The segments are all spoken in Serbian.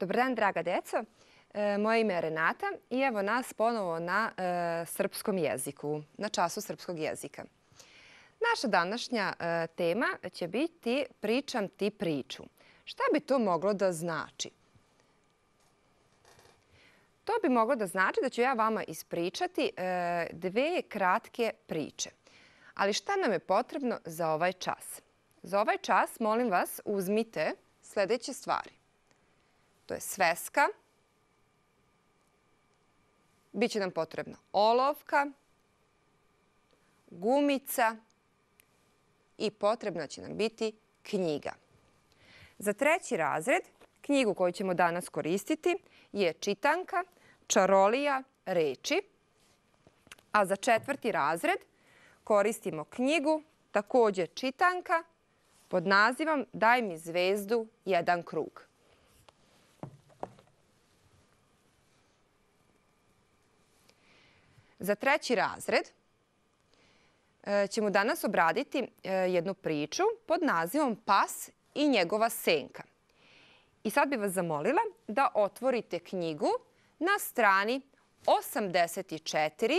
Dobar dan, draga deca. E, moje ime je Renata i evo nas ponovo na e, srpskom jeziku, na času srpskog jezika. Naša današnja e, tema će biti Pričam ti priču. Šta bi to moglo da znači? To bi moglo da znači da ću ja vama ispričati dve kratke priče. Ali šta nam je potrebno za ovaj čas? Za ovaj čas, molim vas, uzmite sledeće stvari to je sveska. Biće nam potrebna olovka, gumica i potrebna će nam biti knjiga. Za treći razred, knjigu koju ćemo danas koristiti je čitanka Čarolija reči, a za četvrti razred koristimo knjigu, također čitanka, pod nazivom Daj mi zvezdu, jedan krug. Za treći razred e, ćemo danas obraditi e, jednu priču pod nazivom Pas i njegova senka. I sad bih vas zamolila da otvorite knjigu na strani 84.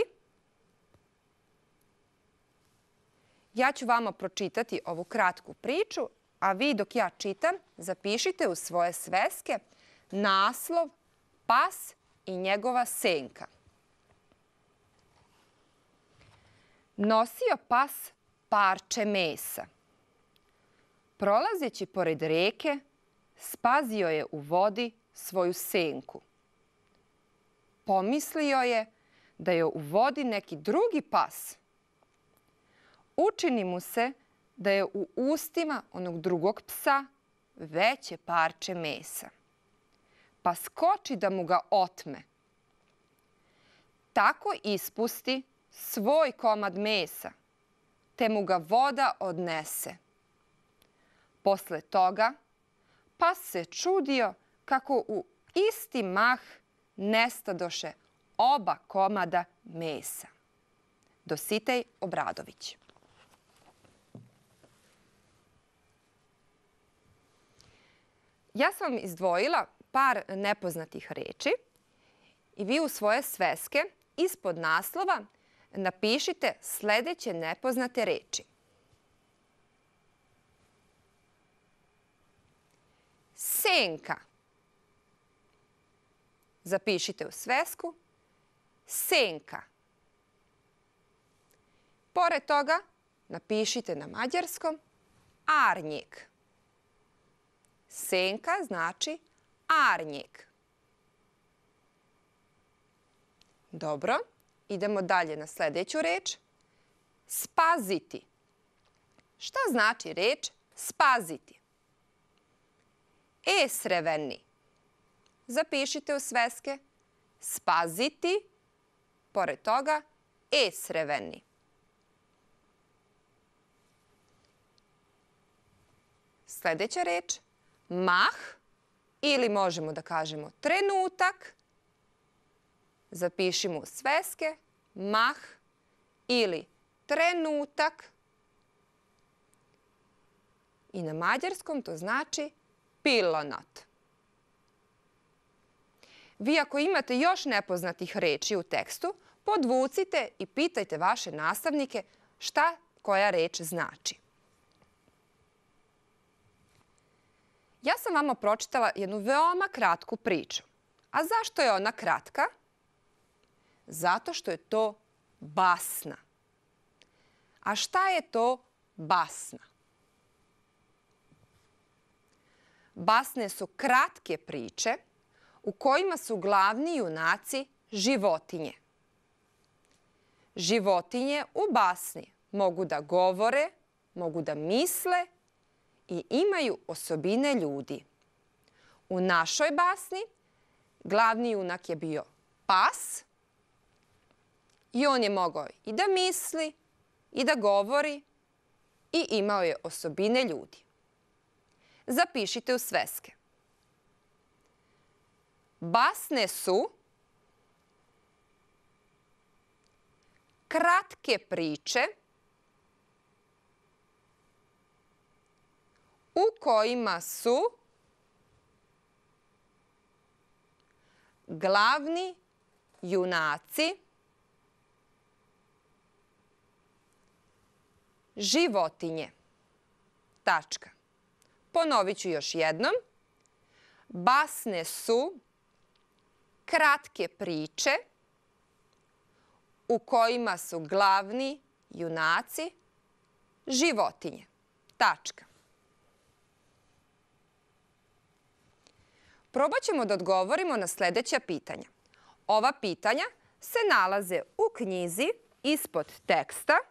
Ja ću vama pročitati ovu kratku priču, a vi dok ja čitam zapišite u svoje sveske naslov Pas i njegova senka. nosio pas parče mesa. Prolazeći pored reke, spazio je u vodi svoju senku. Pomislio je da je u vodi neki drugi pas. Učini mu se da je u ustima onog drugog psa veće parče mesa. Pa skoči da mu ga otme. Tako ispusti svoj komad mesa, te mu ga voda odnese. Posle toga, pas se čudio kako u isti mah nestadoše oba komada mesa. Dositej Obradović. Ja sam vam izdvojila par nepoznatih reči i vi u svoje sveske ispod naslova napišite sledeće nepoznate reči. Senka. Zapišite u svesku. Senka. Pored toga, napišite na mađarskom arnjik. Senka znači arnjik. Dobro idemo dalje na sljedeću reč. Spaziti. Šta znači reč spaziti? E sreveni. Zapišite u sveske. Spaziti, pored toga, e sreveni. Sljedeća reč, mah ili možemo da kažemo trenutak zapišimo sveske, mah ili trenutak. I na mađarskom to znači pilonat. Vi ako imate još nepoznatih reči u tekstu, podvucite i pitajte vaše nastavnike šta koja reč znači. Ja sam vama pročitala jednu veoma kratku priču. A zašto je ona kratka? Zato što je to basna. A šta je to basna? Basne su kratke priče u kojima su glavni junaci životinje. Životinje u basni mogu da govore, mogu da misle i imaju osobine ljudi. U našoj basni glavni junak je bio pas, I on je mogao i da misli, i da govori, i imao je osobine ljudi. Zapišite u sveske. Basne su kratke priče u kojima su glavni junaci životinje. Tačka. Ponovit ću još jednom. Basne su kratke priče u kojima su glavni junaci životinje. Tačka. Probat ćemo da odgovorimo na sledeća pitanja. Ova pitanja se nalaze u knjizi ispod teksta –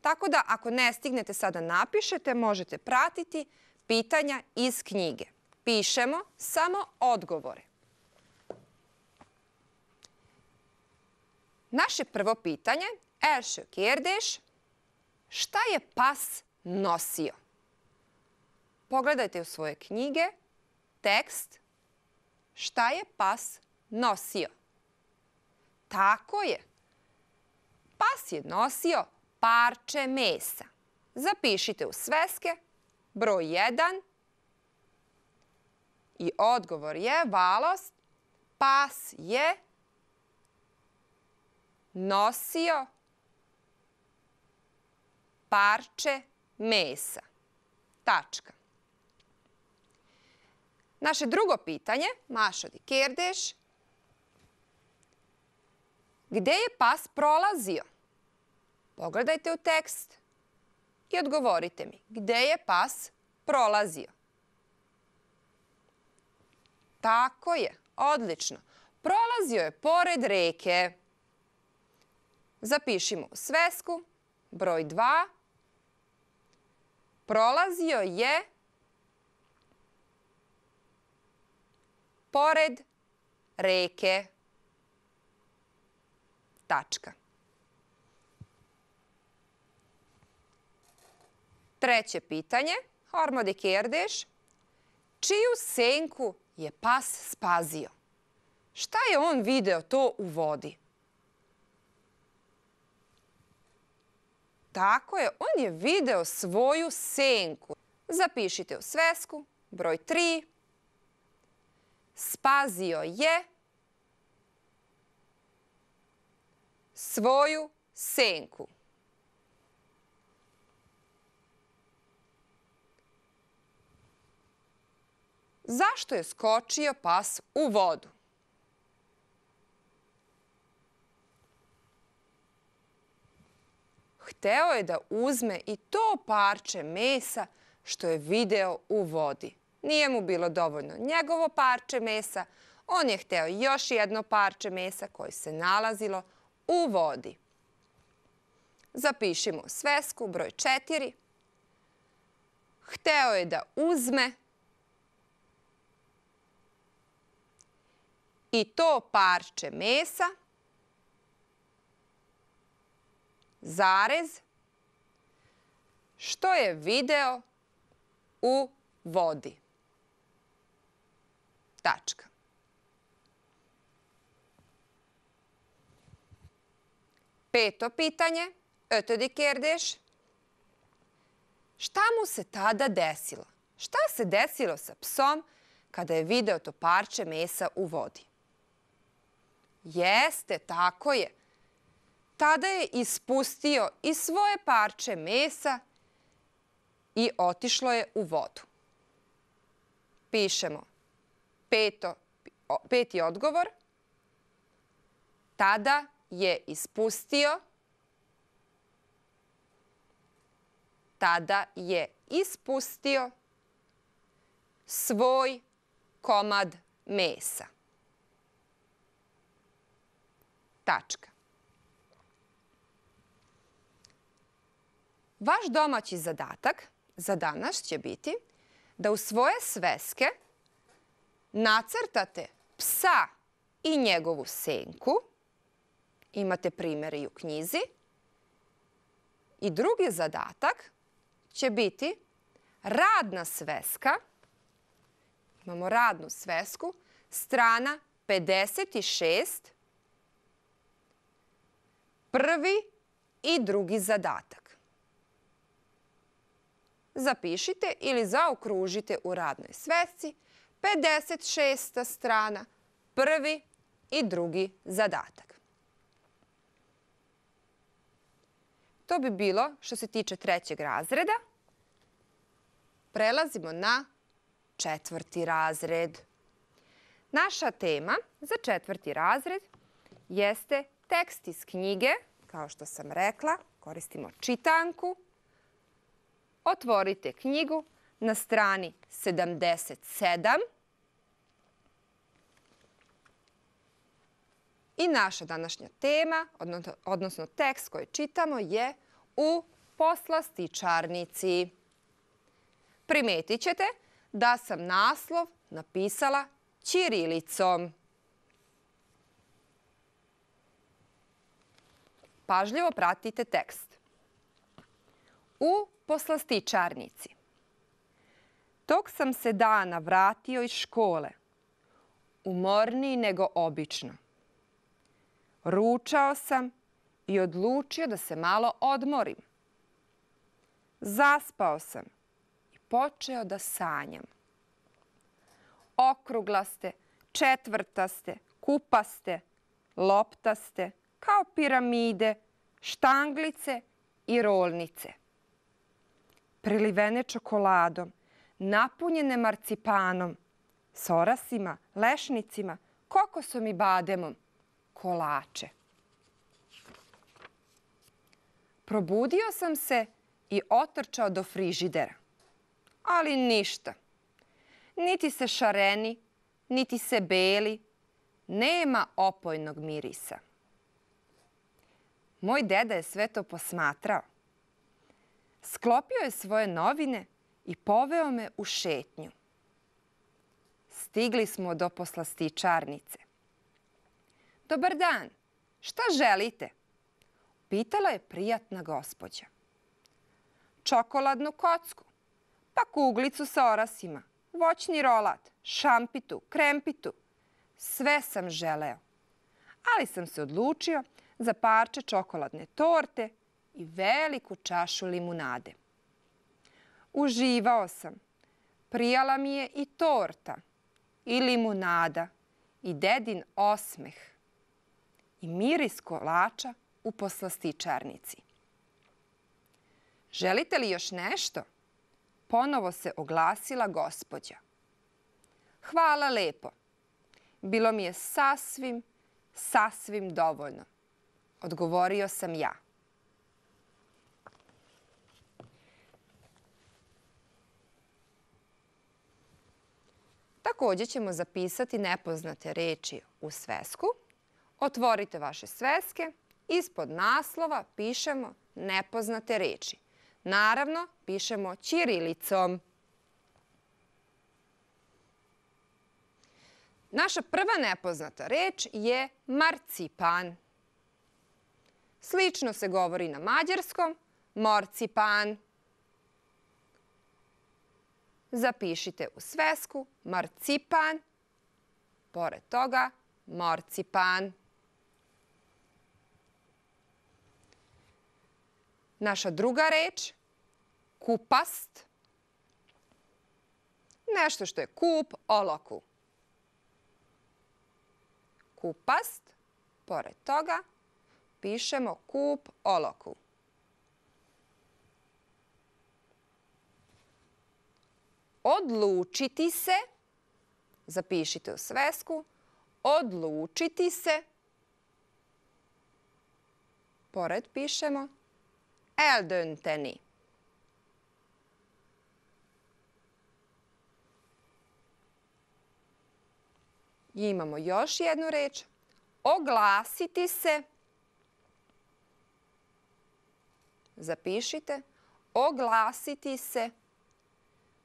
Tako da, ako ne stignete sada napišete, možete pratiti pitanja iz knjige. Pišemo samo odgovore. Naše prvo pitanje, er Kjerdeš, šta je pas nosio? Pogledajte u svoje knjige, tekst, šta je pas nosio? Tako je. Pas je nosio parče mesa. Zapišite u sveske broj 1 i odgovor je valost pas je nosio parče mesa. Tačka. Naše drugo pitanje, Mašo Dikerdeš, gde je pas prolazio? Pogledajte u tekst i odgovorite mi gde je pas prolazio. Tako je, odlično. Prolazio je pored reke. Zapišimo u svesku, broj 2. Prolazio je pored reke. Tačka. Treće pitanje, Hormodik Kerdeš, čiju senku je pas spazio? Šta je on video to u vodi? Tako je, on je video svoju senku. Zapišite u svesku, broj 3. Spazio je svoju senku. zašto je skočio pas u vodu? Hteo je da uzme i to parče mesa što je video u vodi. Nije mu bilo dovoljno njegovo parče mesa, on je hteo još jedno parče mesa koje se nalazilo u vodi. Zapišimo svesku broj 4. Hteo je da uzme i to parče mesa, zarez, što je video u vodi. Tačka. Peto pitanje, di kerdeš, Šta mu se tada desilo? Šta se desilo sa psom kada je video to parče mesa u vodi? Jeste, tako je. Tada je ispustio i svoje parče mesa i otišlo je u vodu. Pišemo peto, peti odgovor. Tada je ispustio tada je ispustio svoj komad mesa. Tačka. Vaš domaći zadatak za danas će biti da u svoje sveske nacrtate psa i njegovu senku. Imate primere i u knjizi. I drugi zadatak će biti radna sveska. Imamo radnu svesku. Strana 56 prvi i drugi zadatak. Zapišite ili zaokružite u radnoj svesci 56. strana, prvi i drugi zadatak. To bi bilo što se tiče trećeg razreda. Prelazimo na četvrti razred. Naša tema za četvrti razred jeste tekst iz knjige, kao što sam rekla, koristimo čitanku. Otvorite knjigu na strani 77 i naša današnja tema, odnosno tekst koji čitamo, je u čarnici. Primetit ćete da sam naslov napisala Ćirilicom. Pažljivo pratite tekst. U poslastičarnici. Tok sam se dana vratio iz škole. Umorniji nego obično. Ručao sam i odlučio da se malo odmorim. Zaspao sam i počeo da sanjam. Okruglaste, četvrtaste, kupaste, loptaste, kao piramide, štanglice i rolnice. Prelivene čokoladom, napunjene marcipanom, sorasima, lešnicima, kokosom i bademom, kolače. Probudio sam se i otrčao do frižidera. Ali ništa. Niti se šareni, niti se beli. Nema opojnog mirisa. Moj deda je sve to posmatrao. Sklopio je svoje novine i poveo me u šetnju. Stigli smo do poslastičarnice. Dobar dan, šta želite? Pitala je prijatna gospođa. Čokoladnu kocku, pa kuglicu sa orasima, voćni rolat, šampitu, krempitu. Sve sam želeo, ali sam se odlučio za parče čokoladne torte i veliku čašu limunade. Uživao sam. Prijala mi je i torta, i limunada, i dedin osmeh, i miris kolača u poslastičarnici. Želite li još nešto? Ponovo se oglasila gospođa. Hvala lepo. Bilo mi je sasvim, sasvim dovoljno. Odgovorio sam ja. Takođe ćemo zapisati nepoznate reči u svesku. Otvorite vaše sveske. Ispod naslova pišemo nepoznate reči. Naravno, pišemo čirilicom. Naša prva nepoznata reč je marcipan. Slično se govori na mađarskom, morcipan. Zapišite u svesku marcipan, pored toga morcipan. Naša druga reč, kupast. Nešto što je kup oloku. Kupast, pored toga pišemo kup oloku. Odlučiti se, zapišite u svesku, odlučiti se, pored pišemo eldönteni. imamo još jednu reč. Oglasiti se. zapišite, oglasiti se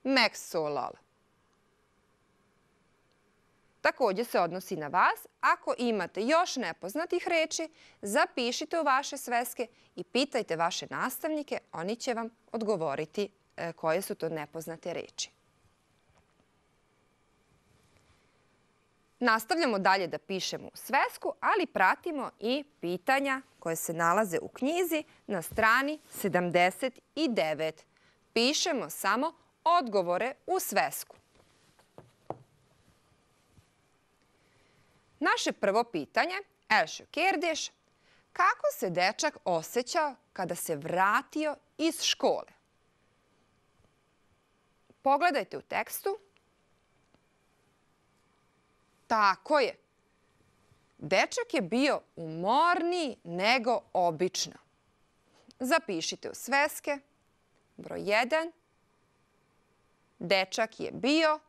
meksolol. Također se odnosi na vas. Ako imate još nepoznatih reči, zapišite u vaše sveske i pitajte vaše nastavnike, oni će vam odgovoriti e, koje su to nepoznate reči. Nastavljamo dalje da pišemo u svesku, ali pratimo i pitanja koje se nalaze u knjizi na strani 79. Pišemo samo odgovore u svesku. Naše prvo pitanje, Elšo Kerdiš, kako se dečak osjećao kada se vratio iz škole? Pogledajte u tekstu Tako je. Dečak je bio umorniji nego obično. Zapišite u sveske. Broj 1. Dečak je bio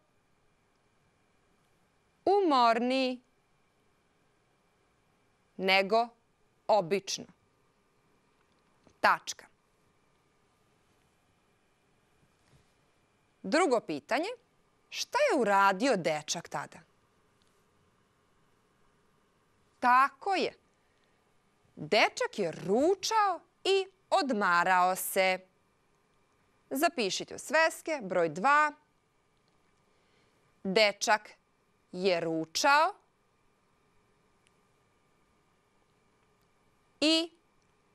umorniji nego obično. Tačka. Drugo pitanje, šta je uradio dečak tada? Tako je. Dečak je ručao i odmarao se. Zapišite u sveske broj 2. Dečak je ručao i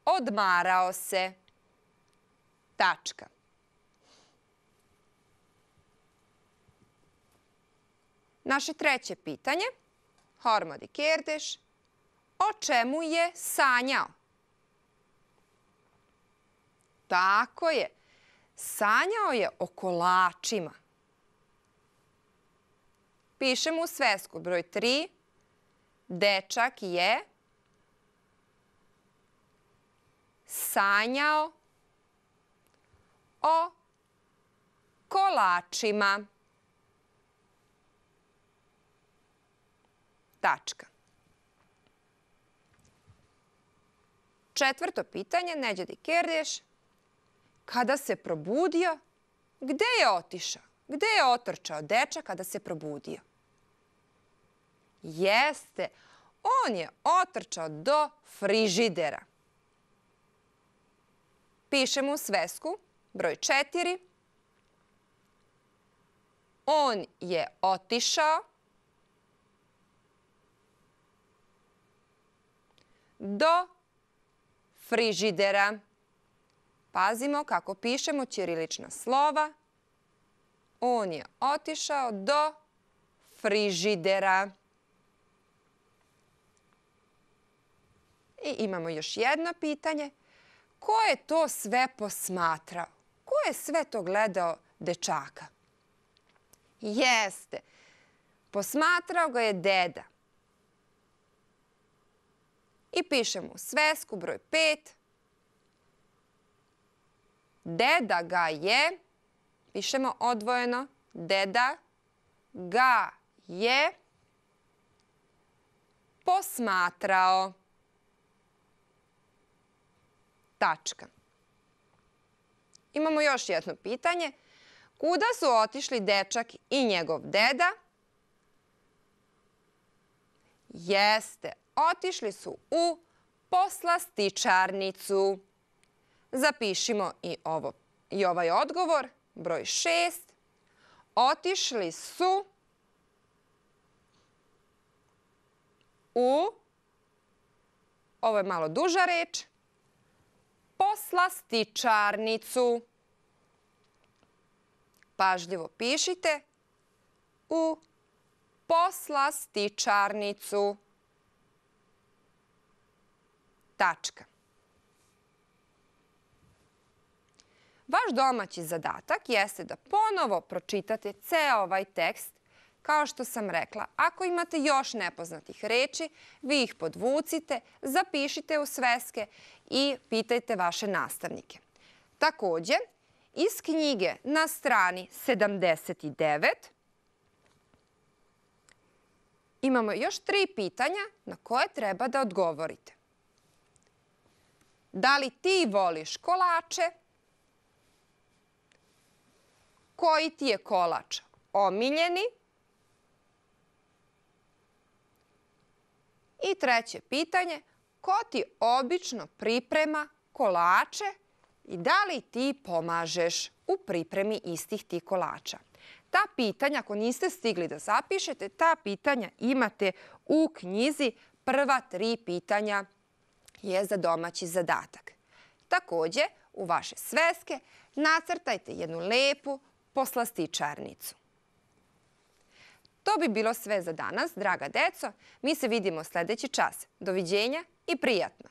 odmarao se. Tačka. Naše treće pitanje. Hormodi Kerdeš o čemu je sanjao. Tako je. Sanjao je o kolačima. Pišemo u svesku broj 3. Dečak je sanjao o kolačima. Tačka. Četvrto pitanje, Neđedi Kerdeš, kada se probudio, gde je otišao? Gde je otrčao dečak kada se probudio? Jeste, on je otrčao do frižidera. Pišemo u svesku, broj 4. On je otišao do frižidera frižidera. Pazimo kako pišemo ćirilična slova. On je otišao do frižidera. I imamo još jedno pitanje. Ko je to sve posmatrao? Ko je sve to gledao dečaka? Jeste, posmatrao ga je deda i pišemo svesku broj 5. Deda ga je, pišemo odvojeno, deda ga je posmatrao. Tačka. Imamo još jedno pitanje. Kuda su otišli dečak i njegov deda? Jeste, otišli su u poslastičarnicu. Zapišimo i, ovo, i ovaj odgovor, broj 6. Otišli su u, ovo je malo duža reč, poslastičarnicu. Pažljivo pišite u poslastičarnicu. Tačka. Vaš domaći zadatak jeste da ponovo pročitate ceo ovaj tekst Kao što sam rekla, ako imate još nepoznatih reči, vi ih podvucite, zapišite u sveske i pitajte vaše nastavnike. Takođe, iz knjige na strani 79 imamo još tri pitanja na koje treba da odgovorite da li ti voliš kolače? Koji ti je kolač omiljeni? I treće pitanje, ko ti obično priprema kolače i da li ti pomažeš u pripremi istih ti kolača? Ta pitanja, ako niste stigli da zapišete, ta pitanja imate u knjizi prva tri pitanja je za domaći zadatak. Takođe, u vaše sveske nacrtajte jednu lepu poslastičarnicu. To bi bilo sve za danas, draga deco. Mi se vidimo sljedeći čas. Doviđenja i prijatno!